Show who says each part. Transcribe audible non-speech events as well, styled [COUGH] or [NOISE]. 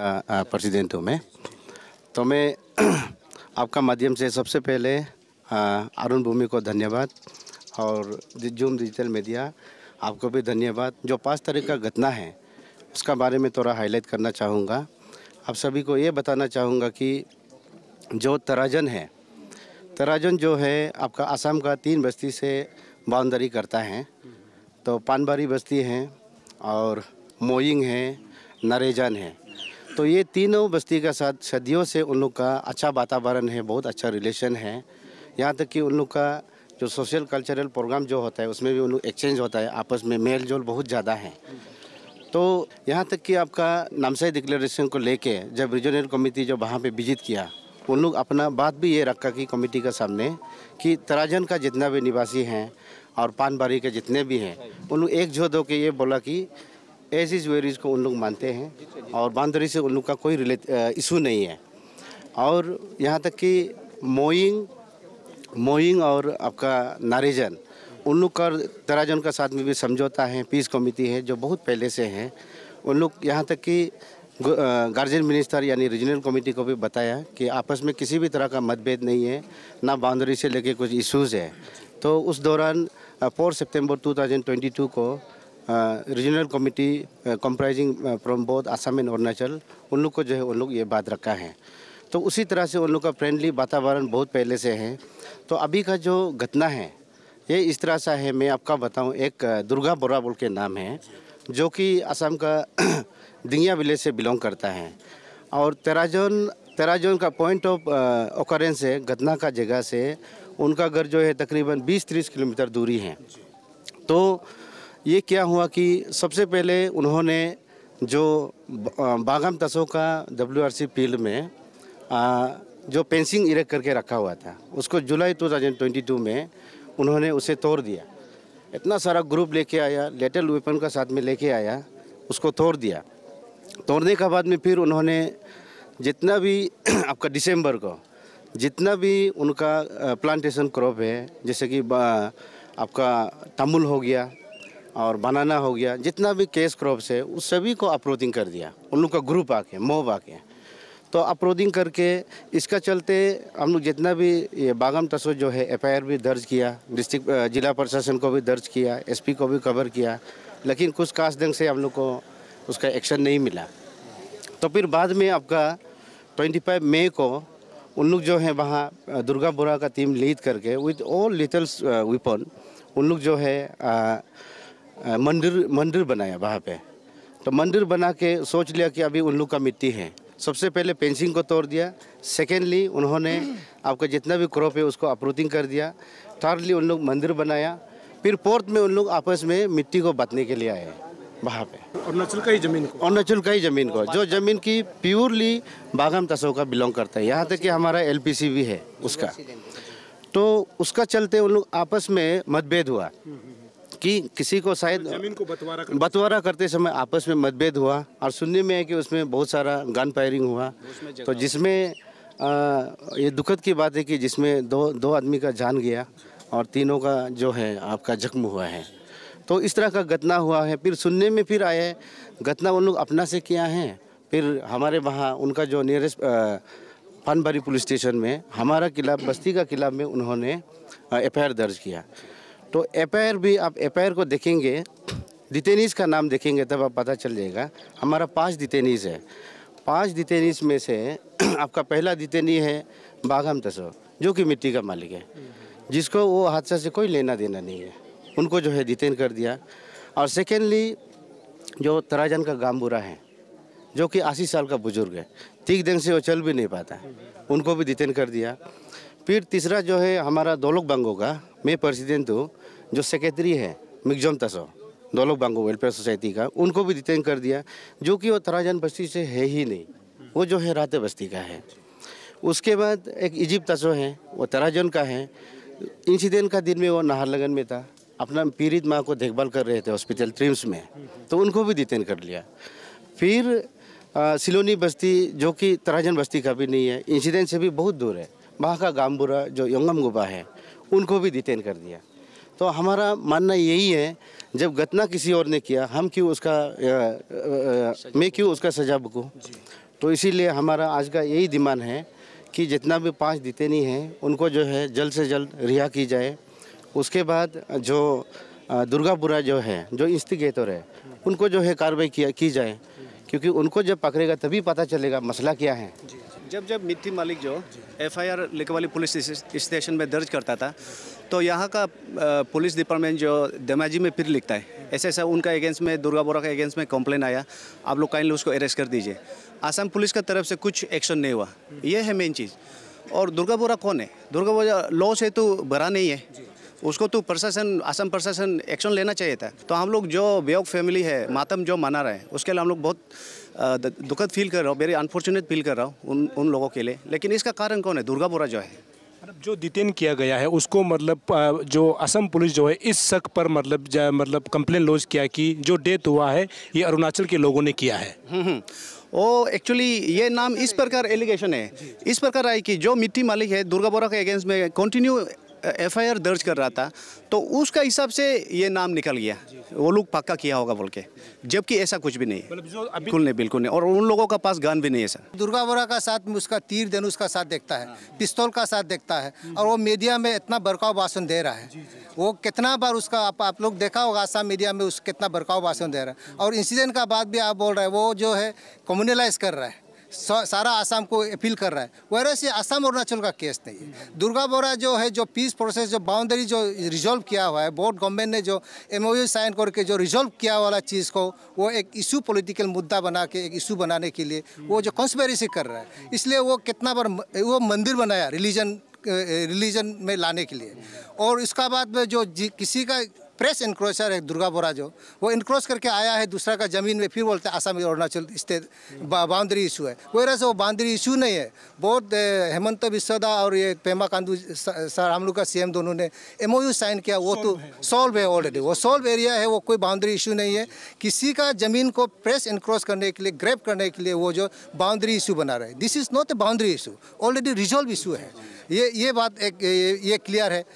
Speaker 1: President हूँ मैं तो मैं [CLEARS THROAT] आपका माध्यम से सबसे पहले अरुण भूमि को धन्यवाद और जूम डिजिटल मीडिया आपको भी धन्यवाद जो पाँच तारीख का घटना है उसका बारे में थोड़ा हाईलाइट करना चाहूँगा आप सभी को ये बताना चाहूँगा कि जो तराजन है तराजन जो है आपका आसाम का तीन बस्ती से बाउंड्री करता है तो पानबारी बस्ती है और मोइंग है नरेजन है तो ये तीनों बस्ती के साथ सदियों से उन लोग का अच्छा वातावरण है बहुत अच्छा रिलेशन है यहाँ तक कि उन लोग का जो सोशल कल्चरल प्रोग्राम जो होता है उसमें भी उन लोग एक्सचेंज होता है आपस में मेल जोल बहुत ज़्यादा है तो यहाँ तक कि आपका नामसाई डिक्लेरेशन को लेके जब रीजनल कमेटी जो वहाँ पे विजिट किया उन लोग अपना बात भी ये रखा कि कमेटी के सामने कि तराजन का जितना भी निवासी हैं और पानबारी के जितने भी हैं उन लोग एक जो ये बोला कि एज इज़ वेर इज़ को उन लोग मानते हैं और बांदरी से उन लोग का कोई रिले इशू uh, नहीं है और यहाँ तक कि मोइंग मोइंग और आपका नारेजन उन लोग का तराजन का साथ में भी समझौता है पीस कमिटी है जो बहुत पहले से हैं उन लोग यहाँ तक कि गार्जियन मिनिस्टर uh, यानी रीजनल कमेटी को भी बताया कि आपस में किसी भी तरह का मतभेद नहीं है ना बाउंड्री से लेके कुछ इश्यूज है तो उस दौरान फोर सितंबर 2022 को regional committee comprising from both Assam and Arunachal उन लोग को जो है उन लोग ये बात रखा है तो उसी तरह से उन लोग का फ्रेंडली वातावरण बहुत पहले से है तो अभी का जो घटना है ये इस तरह सा है मैं आपका बताऊं एक दुर्गा बोरा बोल के नाम है जो कि असम का [CLEARS THROAT] दिंगिया विलेज से बिलोंग करता है और तेराजोन तेराजोन का पॉइंट ऑफ ओकरेंस है घटना का जगह से उनका घर जो है तकरीबन 20-30 किलोमीटर दूरी है तो ये क्या हुआ कि सबसे पहले उन्होंने जो बागम तसों का डब्ल्यू फील्ड में आ, जो पेंसिंग इरेक्ट करके रखा हुआ था उसको जुलाई 2022 में उन्होंने उसे तोड़ दिया इतना सारा ग्रुप लेके आया लेटल वेपन का साथ में लेके आया उसको तोड़ दिया तोड़ने के बाद में फिर उन्होंने जितना भी [CLEARS THROAT] आपका दिसंबर को जितना भी उनका प्लांटेशन क्रॉप है जैसे कि आपका तमुल हो गया और बनाना हो गया जितना भी केस क्रॉप्स है उस सभी को अप्रोदिंग कर दिया उन लोग का ग्रुप आके मोब आके तो अप्रोदिंग करके इसका चलते हम लोग जितना भी ये बागम तस्वर जो है एफ भी दर्ज किया डिस्ट्रिक्ट जिला प्रशासन को भी दर्ज किया एस को भी कवर किया लेकिन कुछ खास ढंग से हम लोग को उसका एक्शन नहीं मिला तो फिर बाद में आपका 25 मई को उन लोग जो है वहाँ दुर्गा बुरा का टीम लीड करके विथ ऑल लिटल्स वीपन उन लोग जो है आ, मंदिर मंदिर बनाया वहाँ पे तो मंदिर बना के सोच लिया कि अभी उन लोग का मिट्टी है सबसे पहले पेंसिंग को तोड़ दिया सेकेंडली उन्होंने आपका जितना भी क्रॉप है उसको अप्रूटिंग कर दिया थर्डली उन लोग मंदिर बनाया फिर फोर्थ में उन लोग आपस में मिट्टी को बांटने के लिए आए वहाँ पे अरुणाचल का ही जमीन को अरुणाचल का ही जमीन को जो जमीन की प्योरली बागम तसो का बिलोंग करता है यहाँ तक कि हमारा एल भी है उसका तो उसका चलते उन लोग आपस में मतभेद हुआ कि किसी को शायद जमीन को बंटवारा करते करते समय आपस में मतभेद हुआ और सुनने में है कि उसमें बहुत सारा गन फायरिंग हुआ तो जिसमें ये दुखद की बात है कि जिसमें दो दो आदमी का जान गया और तीनों का जो है आपका जख्म हुआ है तो इस तरह का घटना हुआ है फिर सुनने में फिर आया है घटना उन लोग अपना से किया है फिर हमारे वहाँ उनका जो नियरेस्ट फनबारी पुलिस स्टेशन में हमारा किला बस्ती का किला में उन्होंने एफ दर्ज किया तो एपायर भी आप एपायर को देखेंगे दितेनीस का नाम देखेंगे तब आप पता चल जाएगा हमारा पाँच दितेनीज़ है पाँच दितेनीस में से [CLEARS THROAT] आपका पहला दितेनी है बाघम तसो जो कि मिट्टी का मालिक है जिसको वो हादसा से कोई लेना देना नहीं है उनको जो है दितेन कर दिया और सेकेंडली जो तराजन का गांबूरा है जो कि अस्सी साल का बुजुर्ग है ठीक दिन से वो चल भी नहीं पाता उनको भी दितेन कर दिया फिर तीसरा जो है हमारा दोलक बंगो का मैं प्रेसिडेंट हूँ जो सेक्रेटरी है मिगजम तसो दौलक बांगो वेलफेयर सोसाइटी का उनको भी रिटेन कर दिया जो कि वो तराजन बस्ती से है ही नहीं वो जो है रात बस्ती का है उसके बाद एक इजिप्ट तसो है वो तराजन का है इंसिडेंट का दिन में वो नाहरलगन में था अपना पीड़ित माँ को देखभाल कर रहे थे हॉस्पिटल ट्रिम्स में तो उनको भी डिटेन कर लिया फिर आ, सिलोनी बस्ती जो कि तराजन बस्ती का भी नहीं है इंसिडेंट से भी बहुत दूर है वहाँ का गामबुरा जो यंगम गुबा है उनको भी डिटेन कर दिया तो हमारा मानना यही है जब घटना किसी और ने किया हम क्यों उसका मैं क्यों उसका सजा बकूँ तो इसीलिए हमारा आज का यही डिमांड है कि जितना भी पाँच डिटेनी हैं उनको जो है जल्द से जल्द रिहा की जाए उसके बाद जो दुर्गापुरा जो है जो इंस्टिगेटर है उनको जो है कार्रवाई किया की जाए क्योंकि उनको जब पकड़ेगा तभी पता चलेगा मसला क्या है
Speaker 2: जब जब मिट्टी मालिक जो एफआईआर लिखवाली पुलिस स्टेशन में दर्ज करता था तो यहाँ का पुलिस डिपार्टमेंट जो दमाजी में फिर लिखता है ऐसे ऐसा उनका अगेंस्ट में दुर्गा बोरा का अगेंस्ट में कंप्लेन आया आप लोग काइंडली उसको अरेस्ट कर दीजिए आसाम पुलिस का तरफ से कुछ एक्शन नहीं हुआ ये है मेन चीज़ और दुर्गा बोरा कौन है दुर्गा बोरा लॉ से तो भरा नहीं है उसको तो प्रशासन असम प्रशासन एक्शन लेना चाहिए था तो हम लोग जो बेयोग फैमिली है मातम जो मना रहे हैं उसके लिए हम लोग बहुत दुखद फील कर रहा हूँ वेरी अनफॉर्चुनेट फील कर रहा हूँ उन उन लोगों के लिए लेकिन इसका कारण कौन है दुर्गा बोरा जो है
Speaker 3: मतलब जो डिटेन किया गया है उसको मतलब जो असम पुलिस जो है इस शक पर मतलब मतलब कंप्लेन लॉन्च किया कि जो डेथ हुआ है ये अरुणाचल के लोगों ने किया है
Speaker 2: हम्म, हम्म। ओ एक्चुअली ये नाम इस प्रकार एलिगेशन है इस प्रकार आई कि जो मिट्टी मालिक है दुर्गा बोरा के अगेंस्ट में कंटिन्यू एफआईआर दर्ज कर रहा था तो उसका हिसाब से ये नाम निकल गया वो लोग पक्का किया होगा बोल के जबकि ऐसा कुछ भी नहीं
Speaker 3: मतलब बिल्कुल नहीं
Speaker 2: बिल्कुल नहीं और उन लोगों का पास गन भी नहीं है सर
Speaker 3: दुर्गा बोरा का साथ उसका तीर धनुष का साथ देखता है हाँ। पिस्तौल का साथ देखता है और वो मीडिया में इतना बरकाव भाषण दे रहा है वो कितना बार उसका आप, आप लोग देखा होगा आसाम मीडिया में उस कितना बरकाव भाषण दे रहा है और इंसिडेंट का बात भी आप बोल रहे हैं वो जो है कम्युनलाइज कर रहा है सारा आसाम को अपील कर रहा है वायरस ये आसाम अरुणाचल का केस नहीं है दुर्गा बोरा जो है जो पीस प्रोसेस जो बाउंड्री जो रिजॉल्व किया हुआ है बोर्ड गवर्नमेंट ने जो एम साइन करके जो रिजॉल्व किया वाला चीज़ को वो एक इशू पॉलिटिकल मुद्दा बना के एक इशू बनाने के लिए वो जो कॉन्स्पेरिसी कर रहा है इसलिए वो कितना बार वो मंदिर बनाया रिलीजन रिलीजन में लाने के लिए और इसका बाद में जो किसी का प्रेस इनक्रोचर है दुर्गा बोरा जो वो इनक्रोच करके आया है दूसरा का ज़मीन में फिर बोलते हैं Assam Arunachal state boundary issue है वो वजह से वो बाउंड्री इशू नहीं है बहुत हेमंत बिस्वदा और ये पेमा कांदू सर हम लोग का सीएम दोनों ने एम साइन किया वो तो सॉल्व है ऑलरेडी वो सॉल्व एरिया है वो कोई बाउंड्री इशू नहीं है किसी का ज़मीन को प्रेस इनक्रोच करने के लिए ग्रेप करने के लिए वो जो बाउंड्री इशू बना रहे this is not a boundary issue already resolve issue है ये ये बात एक ये क्लियर है